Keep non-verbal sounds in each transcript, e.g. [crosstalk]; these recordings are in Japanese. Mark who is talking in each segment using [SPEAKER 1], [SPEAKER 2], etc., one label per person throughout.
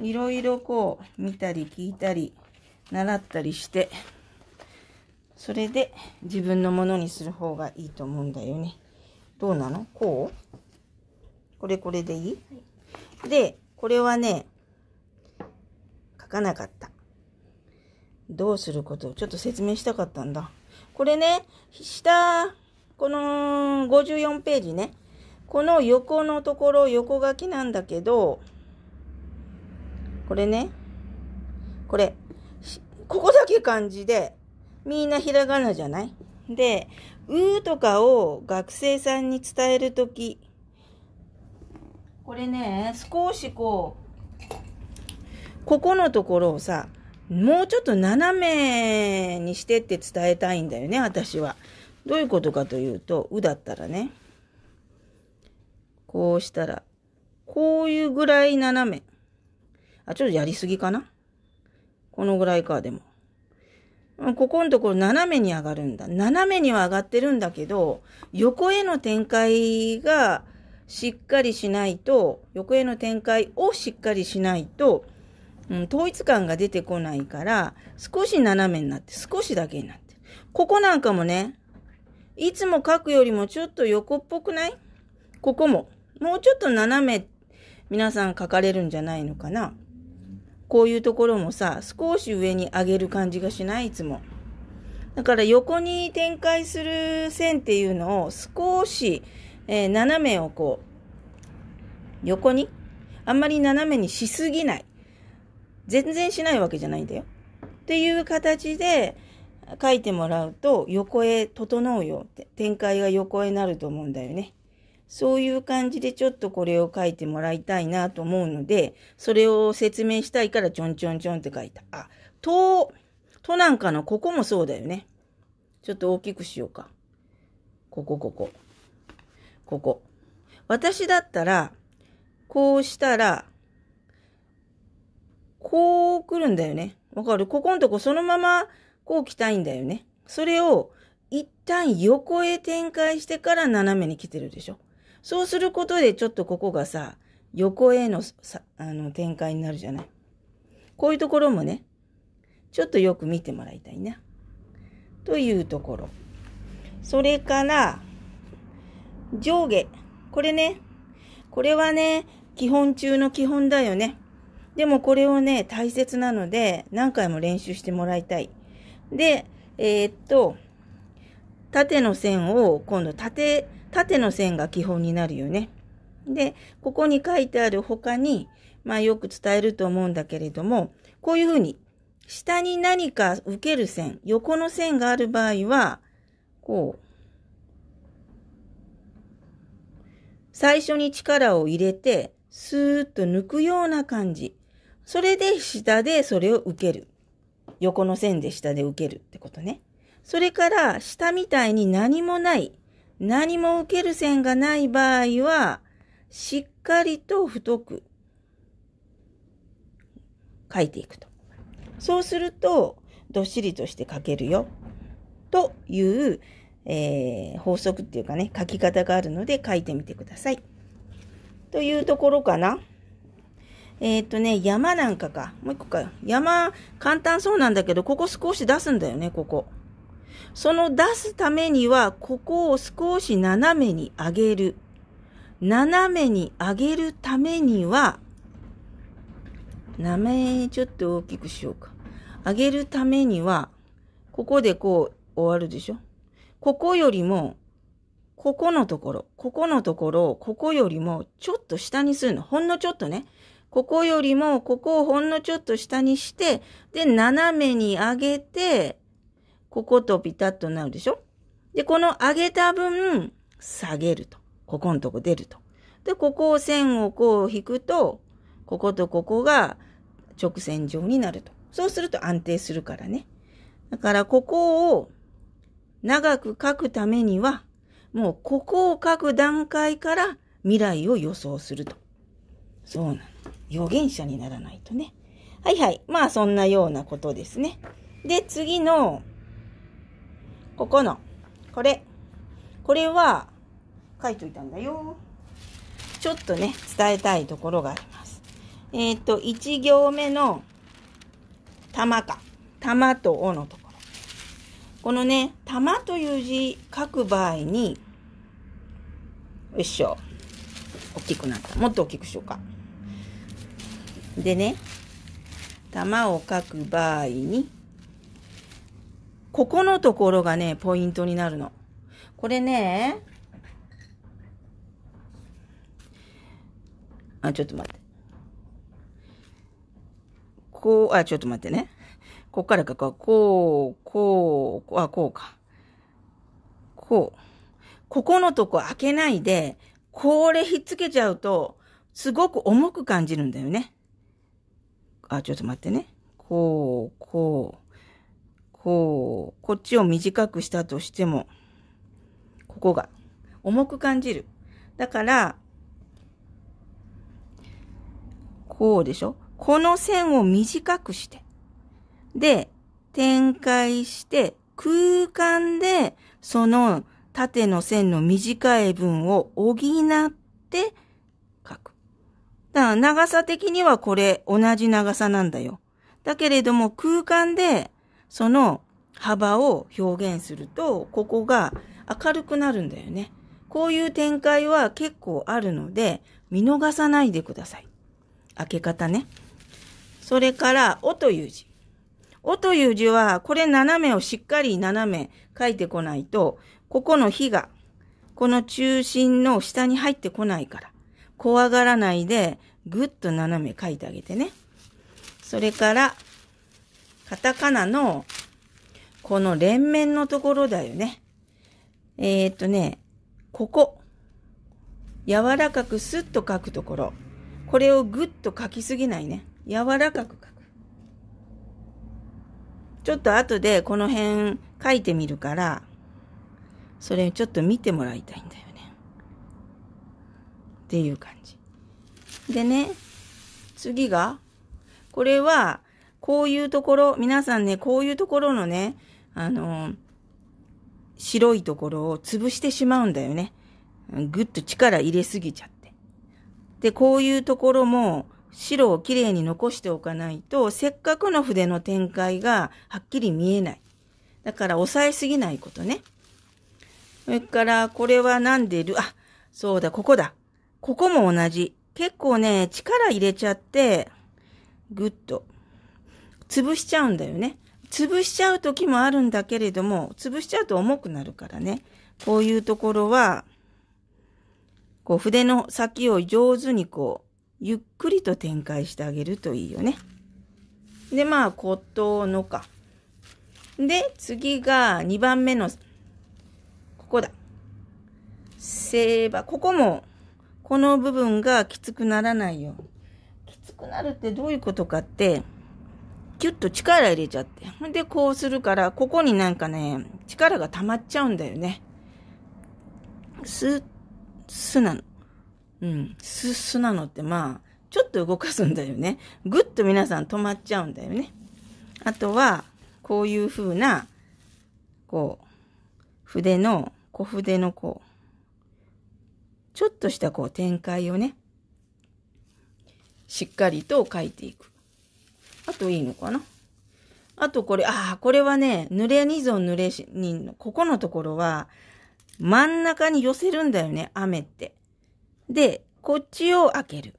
[SPEAKER 1] いろいろこう見たり聞いたり習ったりしてそれで自分のものにする方がいいと思うんだよね。どうなのこうこれこれでいい、はい、で、これはね、書かなかった。どうすることをちょっと説明したかったんだ。これね、下、この54ページね、この横のところ横書きなんだけど、これね、これ、ここだけ漢字で、みんなひらがなじゃないで、うーとかを学生さんに伝えるとき、これね、少しこう、ここのところをさ、もうちょっと斜めにしてって伝えたいんだよね、私は。どういうことかというと、うだったらね、こうしたら、こういうぐらい斜め。あ、ちょっとやりすぎかなこのぐらいか、でも。ここのところ斜めに上がるんだ。斜めには上がってるんだけど、横への展開がしっかりしないと、横への展開をしっかりしないと、うん、統一感が出てこないから、少し斜めになって、少しだけになって。ここなんかもね、いつも書くよりもちょっと横っぽくないここも。もうちょっと斜め、皆さん書かれるんじゃないのかな。こういうところもさ、少し上に上げる感じがしないいつも。だから横に展開する線っていうのを少し、えー、斜めをこう、横に、あんまり斜めにしすぎない。全然しないわけじゃないんだよ。っていう形で書いてもらうと横へ整うよって展開が横へなると思うんだよね。そういう感じでちょっとこれを書いてもらいたいなと思うので、それを説明したいからちょんちょんちょんって書いた。あ、と、となんかのここもそうだよね。ちょっと大きくしようか。ここ、ここ。ここ。私だったら、こうしたら、こう来るんだよね。わかるここんとこそのままこう来たいんだよね。それを一旦横へ展開してから斜めに来てるでしょ。そうすることでちょっとここがさ、横へのさあの展開になるじゃない。こういうところもね、ちょっとよく見てもらいたいな。というところ。それから、上下。これね、これはね、基本中の基本だよね。でもこれをね、大切なので、何回も練習してもらいたい。で、えー、っと、縦の線を今度縦縦の線が基本になるよね。で、ここに書いてある他に、まあよく伝えると思うんだけれども、こういうふうに、下に何か受ける線、横の線がある場合は、こう、最初に力を入れて、スーッと抜くような感じ。それで下でそれを受ける。横の線で下で受けるってことね。それから、下みたいに何もない何も受ける線がない場合は、しっかりと太く書いていくと。そうすると、どっしりとして書けるよ。という、えー、法則っていうかね、書き方があるので書いてみてください。というところかな。えー、っとね、山なんかか。もう一個か。山、簡単そうなんだけど、ここ少し出すんだよね、ここ。その出すためには、ここを少し斜めに上げる。斜めに上げるためには、なめ、ちょっと大きくしようか。上げるためには、ここでこう終わるでしょここよりも、ここのところ、ここのところを、ここよりもちょっと下にするの。ほんのちょっとね。ここよりも、ここをほんのちょっと下にして、で、斜めに上げて、こことピタッとなるでしょで、この上げた分、下げると。ここのとこ出ると。で、ここを線をこう引くと、こことここが直線上になると。そうすると安定するからね。だからここを長く書くためには、もうここを書く段階から未来を予想すると。そうなの。予言者にならないとね。はいはい。まあそんなようなことですね。で、次のここの、これ。これは、書いといたんだよ。ちょっとね、伝えたいところがあります。えっ、ー、と、一行目の、玉か。玉とおのところ。このね、玉という字書く場合に、よいしょ。大きくなった。もっと大きくしようか。でね、玉を書く場合に、ここのところがね、ポイントになるの。これね、あ、ちょっと待って。こう、あ、ちょっと待ってね。こっからかこう、こう、こう、あ、こうか。こう。ここのとこ開けないで、これひっつけちゃうと、すごく重く感じるんだよね。あ、ちょっと待ってね。こう、こう。こう。こっちを短くしたとしても、ここが重く感じる。だから、こうでしょこの線を短くして、で、展開して、空間で、その縦の線の短い分を補って書く。だから長さ的にはこれ同じ長さなんだよ。だけれども空間でその幅を表現すると、ここが明るくなるんだよね。こういう展開は結構あるので、見逃さないでください。開け方ね。それから、おという字。おという字は、これ斜めをしっかり斜め書いてこないと、ここの火が、この中心の下に入ってこないから、怖がらないで、ぐっと斜め書いてあげてね。それから、カタカナの、この連綿のところだよね。えー、っとね、ここ。柔らかくスッと書くところ。これをぐっと書きすぎないね。柔らかく書く。ちょっと後でこの辺書いてみるから、それちょっと見てもらいたいんだよね。っていう感じ。でね、次が、これは、こういうところ、皆さんね、こういうところのね、あの、白いところを潰してしまうんだよね。ぐっと力入れすぎちゃって。で、こういうところも白をきれいに残しておかないと、せっかくの筆の展開がはっきり見えない。だから抑えすぎないことね。それから、これは何でるあ、そうだ、ここだ。ここも同じ。結構ね、力入れちゃって、ぐっと潰しちゃうんだよね。潰しちゃう時もあるんだけれども、潰しちゃうと重くなるからね。こういうところは、こう筆の先を上手にこう、ゆっくりと展開してあげるといいよね。で、まあ、骨董のか。で、次が2番目の、ここだ。セーバー。ここも、この部分がきつくならないように。きつくなるってどういうことかって、キュッと力入れちゃって。ほんで、こうするから、ここになんかね、力が溜まっちゃうんだよね。す、すなの。うん。す、すなのって、まあ、ちょっと動かすんだよね。ぐっと皆さん止まっちゃうんだよね。あとは、こういう風な、こう、筆の、小筆のこう、ちょっとしたこう展開をね、しっかりと書いていく。あといいのかなあとこれ、ああ、これはね、濡れ2ぞ濡れにここのところは、真ん中に寄せるんだよね、雨って。で、こっちを開ける。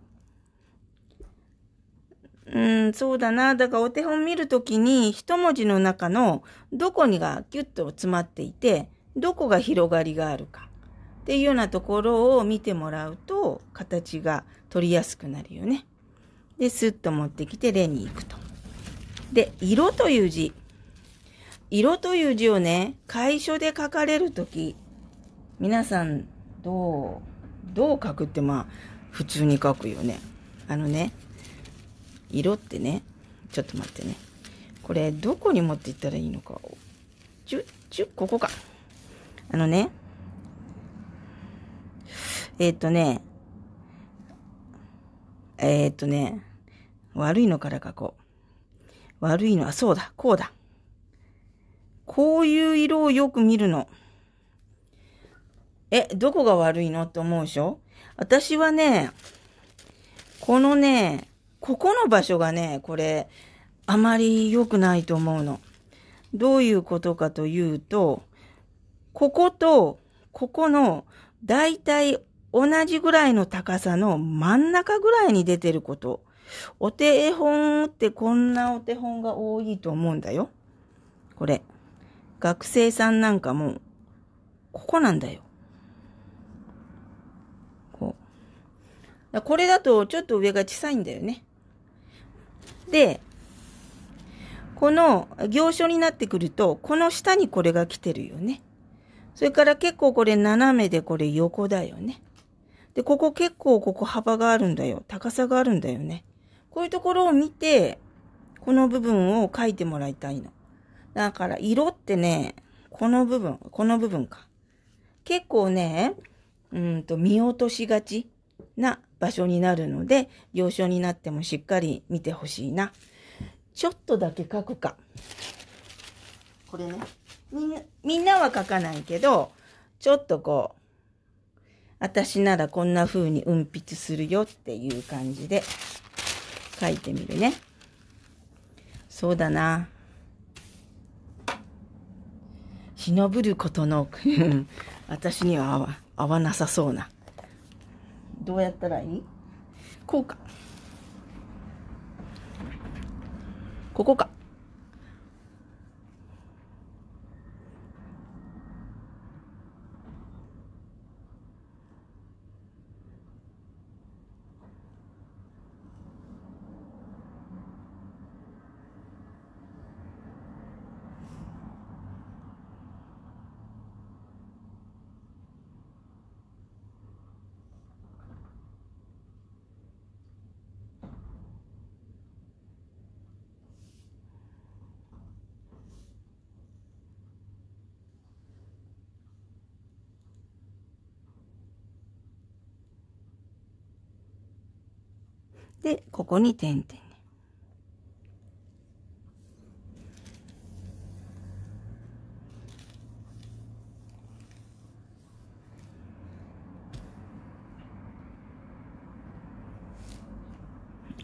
[SPEAKER 1] うん、そうだな。だからお手本見るときに、一文字の中のどこにがキュッと詰まっていて、どこが広がりがあるかっていうようなところを見てもらうと、形が取りやすくなるよね。で、スッと持ってきて、レに行くと。で、色という字。色という字をね、楷書で書かれるとき、皆さん、どう、どう書くって、まあ、普通に書くよね。あのね、色ってね、ちょっと待ってね。これ、どこに持っていったらいいのか。ちゅ、ちゅ、ここか。あのね、えっ、とね、えっ、とね、悪いのからかこう。悪いのはそうだ、こうだ。こういう色をよく見るの。え、どこが悪いのって思うでしょ私はね、このね、ここの場所がね、これ、あまり良くないと思うの。どういうことかというと、こことここのだいたい同じぐらいの高さの真ん中ぐらいに出てること。お手本ってこんなお手本が多いと思うんだよ。これ。学生さんなんかも、ここなんだよ。こう。これだとちょっと上が小さいんだよね。で、この行書になってくると、この下にこれが来てるよね。それから結構これ斜めでこれ横だよね。で、ここ結構ここ幅があるんだよ。高さがあるんだよね。こういうところを見て、この部分を書いてもらいたいの。だから色ってね、この部分、この部分か。結構ね、うんと見落としがちな場所になるので、行書になってもしっかり見てほしいな。ちょっとだけ書くか。これね。みんな、みんなは書かないけど、ちょっとこう、私ならこんな風に運筆するよっていう感じで書いてみるね。そうだな。忍ぶることの [laughs] 私には合わ合わなさそうな。どうやったらいいこうか。ここか。で、ここに点々、ね。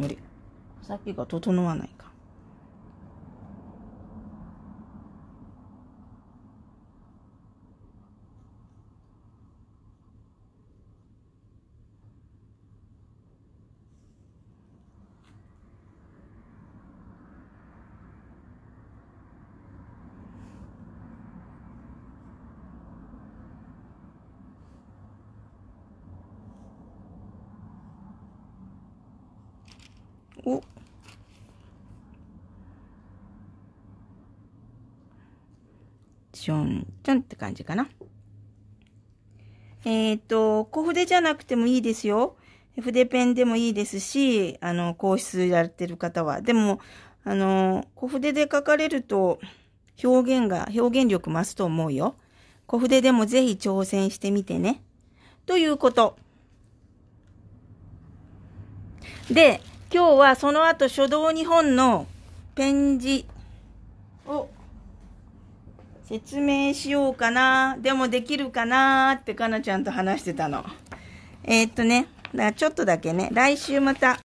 [SPEAKER 1] あれ先が整わない。おちょんちょんって感じかな。えっ、ー、と、小筆じゃなくてもいいですよ。筆ペンでもいいですし、あの、皇室やってる方は。でも、あの、小筆で書かれると表現が、表現力増すと思うよ。小筆でもぜひ挑戦してみてね。ということ。で、今日はその後書道日本のペン字を説明しようかな、でもできるかなってかなちゃんと話してたの。えー、っとね、だちょっとだけね、来週また